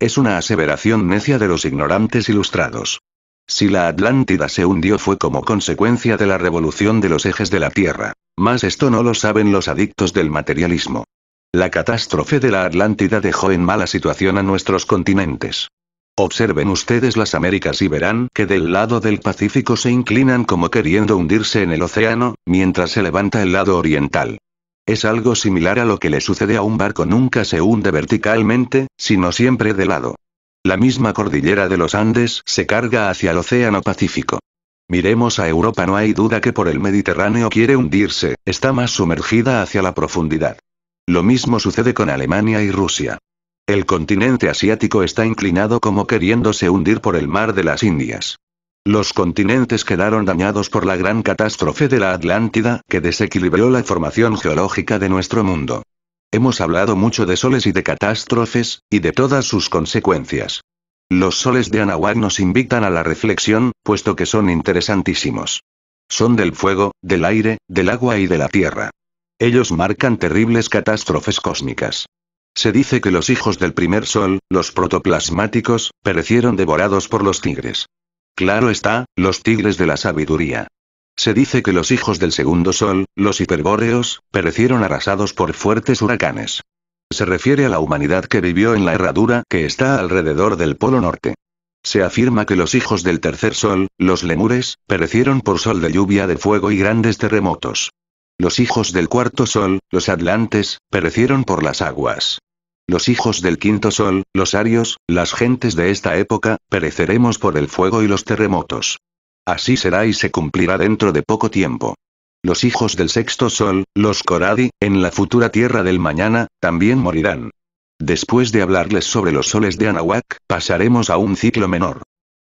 Es una aseveración necia de los ignorantes ilustrados. Si la Atlántida se hundió fue como consecuencia de la revolución de los ejes de la Tierra. Más esto no lo saben los adictos del materialismo. La catástrofe de la Atlántida dejó en mala situación a nuestros continentes. Observen ustedes las Américas y verán que del lado del Pacífico se inclinan como queriendo hundirse en el océano, mientras se levanta el lado oriental. Es algo similar a lo que le sucede a un barco nunca se hunde verticalmente, sino siempre de lado. La misma cordillera de los Andes se carga hacia el Océano Pacífico. Miremos a Europa, no hay duda que por el Mediterráneo quiere hundirse, está más sumergida hacia la profundidad. Lo mismo sucede con Alemania y Rusia. El continente asiático está inclinado como queriéndose hundir por el mar de las Indias. Los continentes quedaron dañados por la gran catástrofe de la Atlántida que desequilibró la formación geológica de nuestro mundo. Hemos hablado mucho de soles y de catástrofes, y de todas sus consecuencias. Los soles de Anahuac nos invitan a la reflexión, puesto que son interesantísimos. Son del fuego, del aire, del agua y de la tierra. Ellos marcan terribles catástrofes cósmicas. Se dice que los hijos del primer sol, los protoplasmáticos, perecieron devorados por los tigres. Claro está, los tigres de la sabiduría. Se dice que los hijos del segundo sol, los hiperbóreos, perecieron arrasados por fuertes huracanes. Se refiere a la humanidad que vivió en la herradura que está alrededor del Polo Norte. Se afirma que los hijos del tercer sol, los lemures, perecieron por sol de lluvia de fuego y grandes terremotos. Los hijos del cuarto sol, los atlantes, perecieron por las aguas. Los hijos del quinto sol, los arios, las gentes de esta época, pereceremos por el fuego y los terremotos. Así será y se cumplirá dentro de poco tiempo. Los hijos del sexto sol, los Coradi, en la futura tierra del mañana, también morirán. Después de hablarles sobre los soles de Anahuac, pasaremos a un ciclo menor.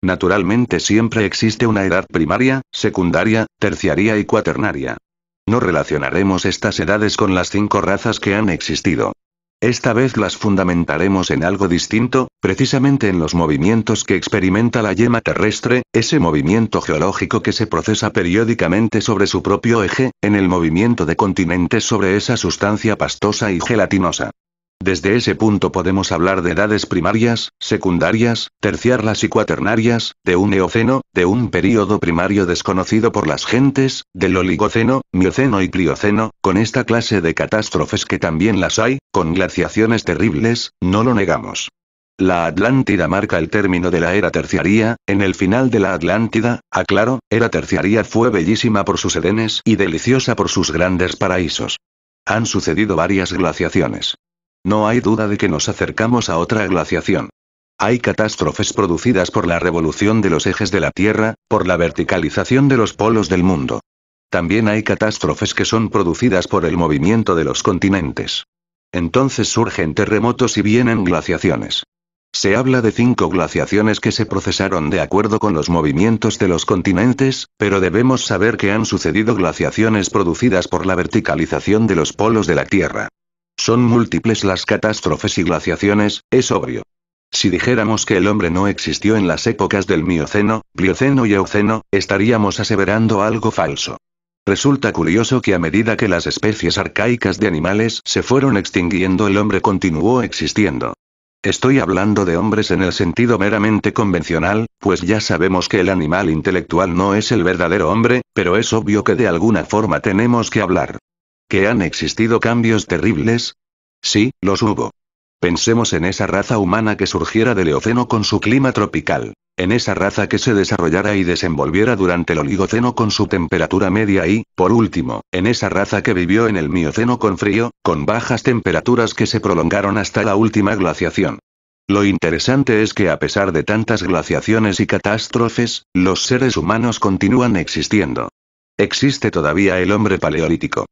Naturalmente siempre existe una edad primaria, secundaria, terciaria y cuaternaria. No relacionaremos estas edades con las cinco razas que han existido. Esta vez las fundamentaremos en algo distinto, precisamente en los movimientos que experimenta la yema terrestre, ese movimiento geológico que se procesa periódicamente sobre su propio eje, en el movimiento de continentes sobre esa sustancia pastosa y gelatinosa. Desde ese punto podemos hablar de edades primarias, secundarias, terciarias y cuaternarias, de un eoceno, de un período primario desconocido por las gentes, del oligoceno, mioceno y plioceno, con esta clase de catástrofes que también las hay, con glaciaciones terribles, no lo negamos. La Atlántida marca el término de la era terciaria, en el final de la Atlántida, aclaro, era terciaria fue bellísima por sus edenes y deliciosa por sus grandes paraísos. Han sucedido varias glaciaciones. No hay duda de que nos acercamos a otra glaciación. Hay catástrofes producidas por la revolución de los ejes de la Tierra, por la verticalización de los polos del mundo. También hay catástrofes que son producidas por el movimiento de los continentes. Entonces surgen terremotos y vienen glaciaciones. Se habla de cinco glaciaciones que se procesaron de acuerdo con los movimientos de los continentes, pero debemos saber que han sucedido glaciaciones producidas por la verticalización de los polos de la Tierra. Son múltiples las catástrofes y glaciaciones, es obvio. Si dijéramos que el hombre no existió en las épocas del Mioceno, Plioceno y Eoceno, estaríamos aseverando algo falso. Resulta curioso que a medida que las especies arcaicas de animales se fueron extinguiendo el hombre continuó existiendo. Estoy hablando de hombres en el sentido meramente convencional, pues ya sabemos que el animal intelectual no es el verdadero hombre, pero es obvio que de alguna forma tenemos que hablar. ¿Que han existido cambios terribles? Sí, los hubo. Pensemos en esa raza humana que surgiera del Eoceno con su clima tropical, en esa raza que se desarrollara y desenvolviera durante el Oligoceno con su temperatura media y, por último, en esa raza que vivió en el Mioceno con frío, con bajas temperaturas que se prolongaron hasta la última glaciación. Lo interesante es que a pesar de tantas glaciaciones y catástrofes, los seres humanos continúan existiendo. Existe todavía el hombre paleolítico.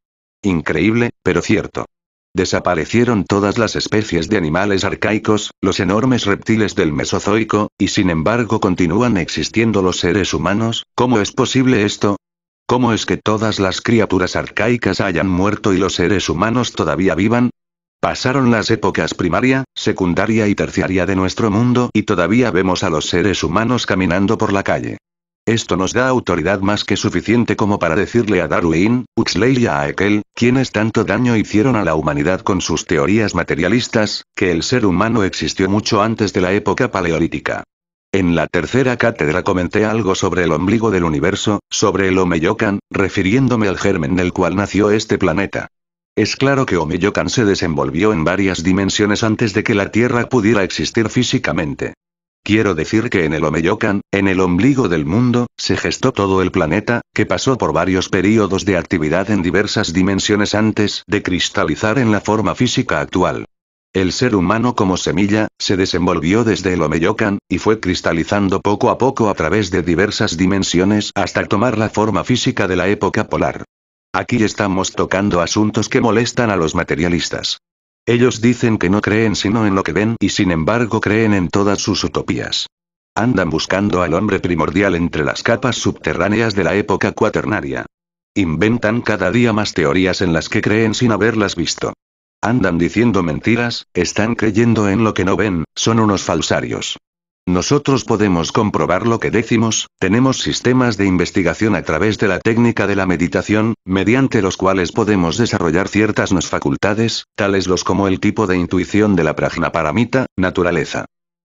Increíble, pero cierto. Desaparecieron todas las especies de animales arcaicos, los enormes reptiles del Mesozoico, y sin embargo continúan existiendo los seres humanos, ¿cómo es posible esto? ¿Cómo es que todas las criaturas arcaicas hayan muerto y los seres humanos todavía vivan? Pasaron las épocas primaria, secundaria y terciaria de nuestro mundo y todavía vemos a los seres humanos caminando por la calle. Esto nos da autoridad más que suficiente como para decirle a Darwin, Huxley y a aquel, quienes tanto daño hicieron a la humanidad con sus teorías materialistas, que el ser humano existió mucho antes de la época paleolítica. En la tercera cátedra comenté algo sobre el ombligo del universo, sobre el Omeyocan, refiriéndome al germen del cual nació este planeta. Es claro que Omeyocan se desenvolvió en varias dimensiones antes de que la Tierra pudiera existir físicamente. Quiero decir que en el Omeyocan, en el ombligo del mundo, se gestó todo el planeta, que pasó por varios períodos de actividad en diversas dimensiones antes de cristalizar en la forma física actual. El ser humano como semilla, se desenvolvió desde el Omeyocan, y fue cristalizando poco a poco a través de diversas dimensiones hasta tomar la forma física de la época polar. Aquí estamos tocando asuntos que molestan a los materialistas. Ellos dicen que no creen sino en lo que ven y sin embargo creen en todas sus utopías. Andan buscando al hombre primordial entre las capas subterráneas de la época cuaternaria. Inventan cada día más teorías en las que creen sin haberlas visto. Andan diciendo mentiras, están creyendo en lo que no ven, son unos falsarios. Nosotros podemos comprobar lo que decimos, tenemos sistemas de investigación a través de la técnica de la meditación, mediante los cuales podemos desarrollar ciertas nos facultades, tales los como el tipo de intuición de la prajnaparamita, naturaleza.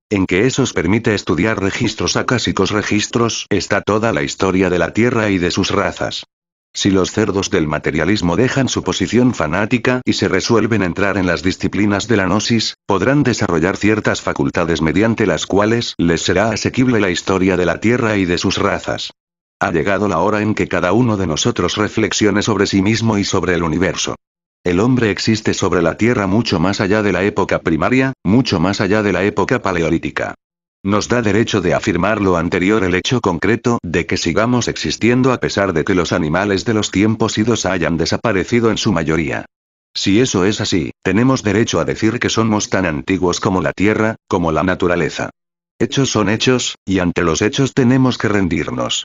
En que os permite estudiar registros acásicos registros está toda la historia de la Tierra y de sus razas. Si los cerdos del materialismo dejan su posición fanática y se resuelven entrar en las disciplinas de la gnosis, podrán desarrollar ciertas facultades mediante las cuales les será asequible la historia de la Tierra y de sus razas. Ha llegado la hora en que cada uno de nosotros reflexione sobre sí mismo y sobre el universo. El hombre existe sobre la Tierra mucho más allá de la época primaria, mucho más allá de la época paleolítica. Nos da derecho de afirmar lo anterior el hecho concreto de que sigamos existiendo a pesar de que los animales de los tiempos idos hayan desaparecido en su mayoría. Si eso es así, tenemos derecho a decir que somos tan antiguos como la Tierra, como la naturaleza. Hechos son hechos, y ante los hechos tenemos que rendirnos.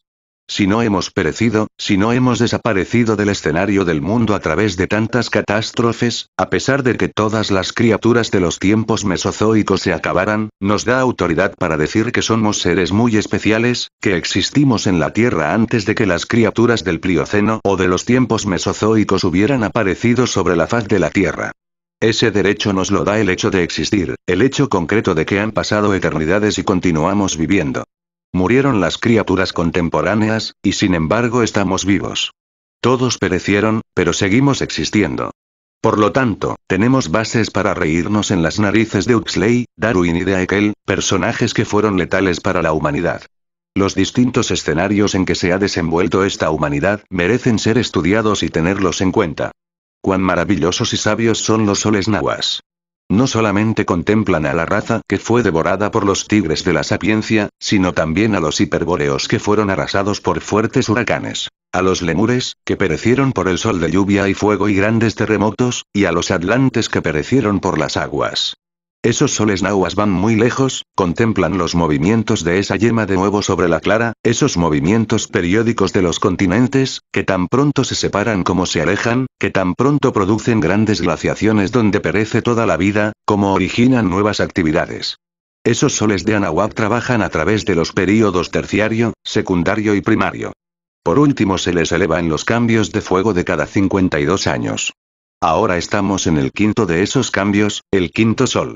Si no hemos perecido, si no hemos desaparecido del escenario del mundo a través de tantas catástrofes, a pesar de que todas las criaturas de los tiempos mesozoicos se acabaran, nos da autoridad para decir que somos seres muy especiales, que existimos en la Tierra antes de que las criaturas del Plioceno o de los tiempos mesozoicos hubieran aparecido sobre la faz de la Tierra. Ese derecho nos lo da el hecho de existir, el hecho concreto de que han pasado eternidades y continuamos viviendo. Murieron las criaturas contemporáneas, y sin embargo estamos vivos. Todos perecieron, pero seguimos existiendo. Por lo tanto, tenemos bases para reírnos en las narices de Huxley, Darwin y de Haeckel, personajes que fueron letales para la humanidad. Los distintos escenarios en que se ha desenvuelto esta humanidad merecen ser estudiados y tenerlos en cuenta. Cuán maravillosos y sabios son los soles nahuas. No solamente contemplan a la raza que fue devorada por los tigres de la sapiencia, sino también a los hiperbóreos que fueron arrasados por fuertes huracanes, a los lemures, que perecieron por el sol de lluvia y fuego y grandes terremotos, y a los atlantes que perecieron por las aguas. Esos soles nahuas van muy lejos, contemplan los movimientos de esa yema de nuevo sobre la clara, esos movimientos periódicos de los continentes, que tan pronto se separan como se alejan, que tan pronto producen grandes glaciaciones donde perece toda la vida, como originan nuevas actividades. Esos soles de Anahuac trabajan a través de los períodos terciario, secundario y primario. Por último se les eleva en los cambios de fuego de cada 52 años. Ahora estamos en el quinto de esos cambios, el quinto sol.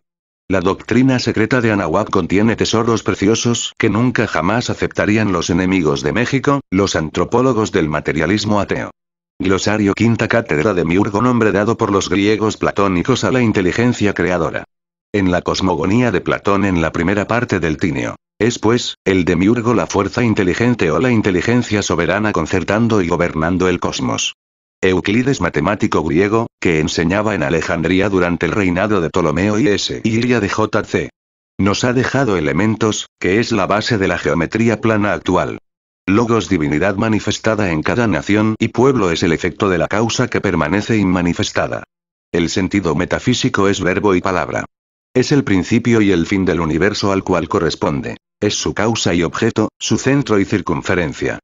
La doctrina secreta de Anahuac contiene tesoros preciosos que nunca jamás aceptarían los enemigos de México, los antropólogos del materialismo ateo. Glosario Quinta Cátedra de Miurgo nombre dado por los griegos platónicos a la inteligencia creadora. En la cosmogonía de Platón en la primera parte del Tinio. Es pues, el demiurgo la fuerza inteligente o la inteligencia soberana concertando y gobernando el cosmos. Euclides matemático griego, que enseñaba en Alejandría durante el reinado de Ptolomeo y S. Iria de J.C. Nos ha dejado elementos, que es la base de la geometría plana actual. Logos divinidad manifestada en cada nación y pueblo es el efecto de la causa que permanece inmanifestada. El sentido metafísico es verbo y palabra. Es el principio y el fin del universo al cual corresponde. Es su causa y objeto, su centro y circunferencia.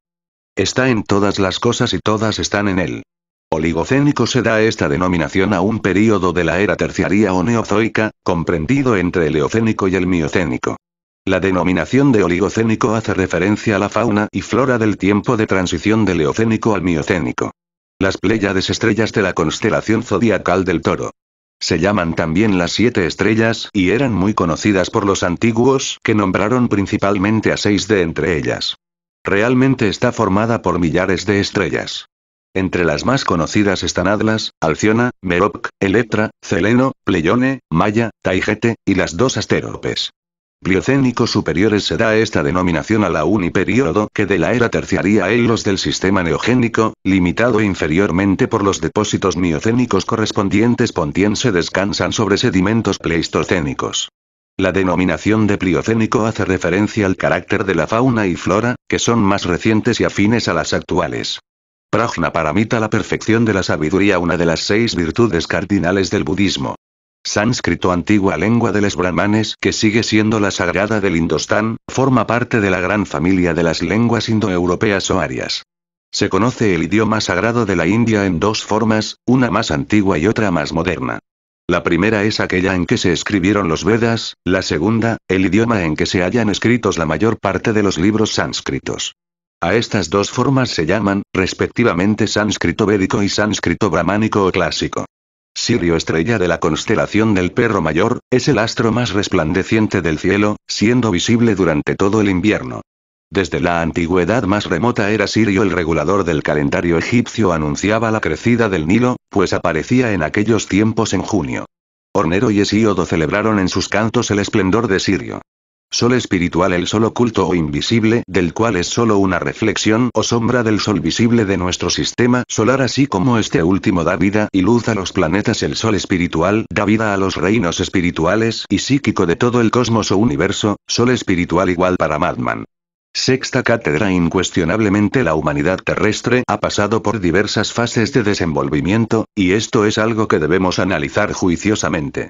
Está en todas las cosas y todas están en él. Oligocénico se da esta denominación a un período de la era terciaria o neozoica, comprendido entre el Eocénico y el Miocénico. La denominación de Oligocénico hace referencia a la fauna y flora del tiempo de transición del Eocénico al Miocénico. Las Pléyades estrellas de la constelación zodiacal del Toro. Se llaman también las siete estrellas y eran muy conocidas por los antiguos que nombraron principalmente a seis de entre ellas. Realmente está formada por millares de estrellas. Entre las más conocidas están Atlas, Alciona, Meroc, Electra, Celeno, Pleione, Maya, Taigete, y las dos astéropes. Pliocénicos superiores se da esta denominación a la uniperíodo que de la era terciaria a e los del sistema neogénico, limitado inferiormente por los depósitos miocénicos correspondientes pontiense descansan sobre sedimentos pleistocénicos. La denominación de pliocénico hace referencia al carácter de la fauna y flora, que son más recientes y afines a las actuales. Prajna Paramita la perfección de la sabiduría una de las seis virtudes cardinales del budismo. Sánscrito antigua lengua de los brahmanes que sigue siendo la sagrada del Indostán, forma parte de la gran familia de las lenguas indoeuropeas o arias. Se conoce el idioma sagrado de la India en dos formas, una más antigua y otra más moderna. La primera es aquella en que se escribieron los Vedas, la segunda, el idioma en que se hayan escritos la mayor parte de los libros sánscritos. A estas dos formas se llaman, respectivamente, sánscrito védico y sánscrito brahmánico o clásico. Sirio estrella de la constelación del perro mayor, es el astro más resplandeciente del cielo, siendo visible durante todo el invierno. Desde la antigüedad más remota era Sirio el regulador del calendario egipcio anunciaba la crecida del Nilo, pues aparecía en aquellos tiempos en junio. Hornero y Hesíodo celebraron en sus cantos el esplendor de Sirio. Sol espiritual el sol oculto o invisible del cual es solo una reflexión o sombra del sol visible de nuestro sistema solar así como este último da vida y luz a los planetas el sol espiritual da vida a los reinos espirituales y psíquico de todo el cosmos o universo, sol espiritual igual para Madman. Sexta cátedra Incuestionablemente la humanidad terrestre ha pasado por diversas fases de desenvolvimiento, y esto es algo que debemos analizar juiciosamente.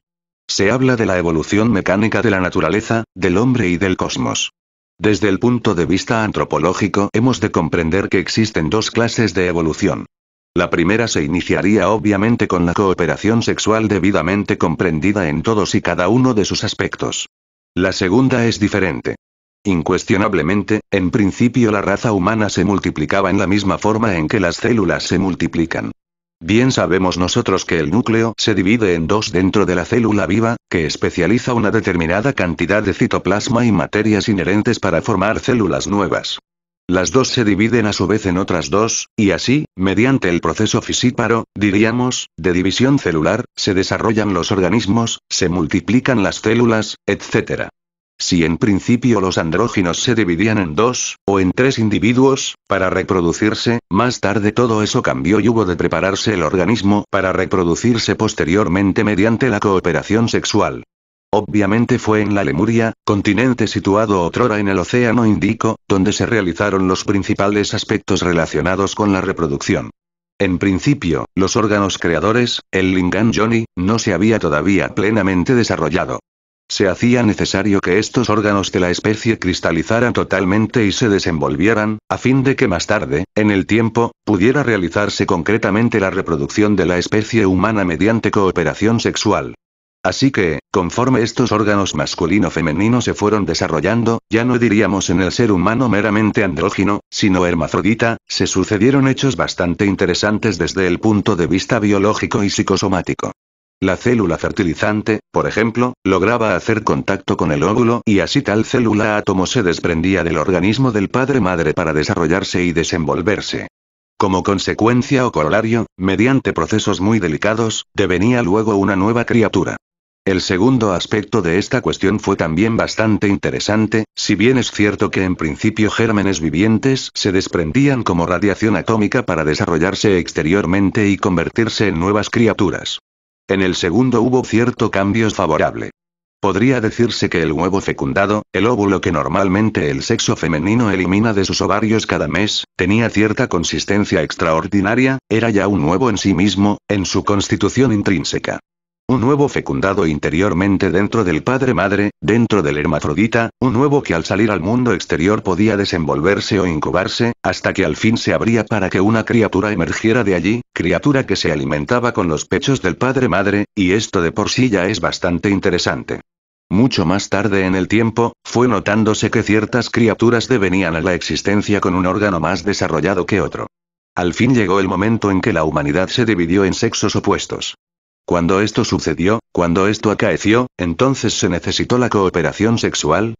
Se habla de la evolución mecánica de la naturaleza, del hombre y del cosmos. Desde el punto de vista antropológico hemos de comprender que existen dos clases de evolución. La primera se iniciaría obviamente con la cooperación sexual debidamente comprendida en todos y cada uno de sus aspectos. La segunda es diferente. Incuestionablemente, en principio la raza humana se multiplicaba en la misma forma en que las células se multiplican. Bien sabemos nosotros que el núcleo se divide en dos dentro de la célula viva, que especializa una determinada cantidad de citoplasma y materias inherentes para formar células nuevas. Las dos se dividen a su vez en otras dos, y así, mediante el proceso fisíparo, diríamos, de división celular, se desarrollan los organismos, se multiplican las células, etc. Si en principio los andróginos se dividían en dos, o en tres individuos, para reproducirse, más tarde todo eso cambió y hubo de prepararse el organismo para reproducirse posteriormente mediante la cooperación sexual. Obviamente fue en la Lemuria, continente situado otrora en el Océano Índico, donde se realizaron los principales aspectos relacionados con la reproducción. En principio, los órganos creadores, el Lingan Johnny, no se había todavía plenamente desarrollado. Se hacía necesario que estos órganos de la especie cristalizaran totalmente y se desenvolvieran, a fin de que más tarde, en el tiempo, pudiera realizarse concretamente la reproducción de la especie humana mediante cooperación sexual. Así que, conforme estos órganos masculino-femenino se fueron desarrollando, ya no diríamos en el ser humano meramente andrógino, sino hermafrodita, se sucedieron hechos bastante interesantes desde el punto de vista biológico y psicosomático. La célula fertilizante, por ejemplo, lograba hacer contacto con el óvulo y así tal célula átomo se desprendía del organismo del padre-madre para desarrollarse y desenvolverse. Como consecuencia o corolario, mediante procesos muy delicados, devenía luego una nueva criatura. El segundo aspecto de esta cuestión fue también bastante interesante, si bien es cierto que en principio gérmenes vivientes se desprendían como radiación atómica para desarrollarse exteriormente y convertirse en nuevas criaturas. En el segundo hubo cierto cambio favorable. Podría decirse que el huevo fecundado, el óvulo que normalmente el sexo femenino elimina de sus ovarios cada mes, tenía cierta consistencia extraordinaria, era ya un huevo en sí mismo, en su constitución intrínseca. Un nuevo fecundado interiormente dentro del padre-madre, dentro del hermafrodita, un nuevo que al salir al mundo exterior podía desenvolverse o incubarse, hasta que al fin se abría para que una criatura emergiera de allí, criatura que se alimentaba con los pechos del padre-madre, y esto de por sí ya es bastante interesante. Mucho más tarde en el tiempo, fue notándose que ciertas criaturas devenían a la existencia con un órgano más desarrollado que otro. Al fin llegó el momento en que la humanidad se dividió en sexos opuestos. Cuando esto sucedió, cuando esto acaeció, entonces se necesitó la cooperación sexual,